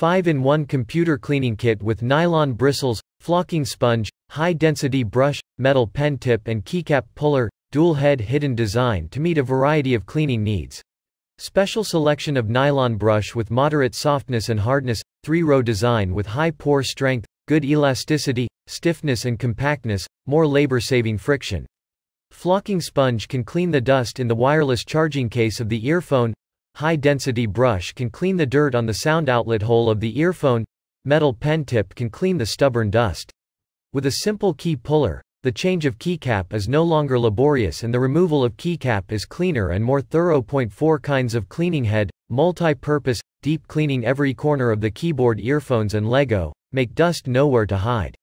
5-in-1 computer cleaning kit with nylon bristles, flocking sponge, high-density brush, metal pen tip and keycap puller, dual head hidden design to meet a variety of cleaning needs. Special selection of nylon brush with moderate softness and hardness, 3-row design with high pore strength, good elasticity, stiffness and compactness, more labor-saving friction. Flocking sponge can clean the dust in the wireless charging case of the earphone, High-density brush can clean the dirt on the sound outlet hole of the earphone. Metal pen tip can clean the stubborn dust. With a simple key puller, the change of keycap is no longer laborious and the removal of keycap is cleaner and more thorough. 4 kinds of cleaning head, multi-purpose, deep cleaning every corner of the keyboard earphones and Lego, make dust nowhere to hide.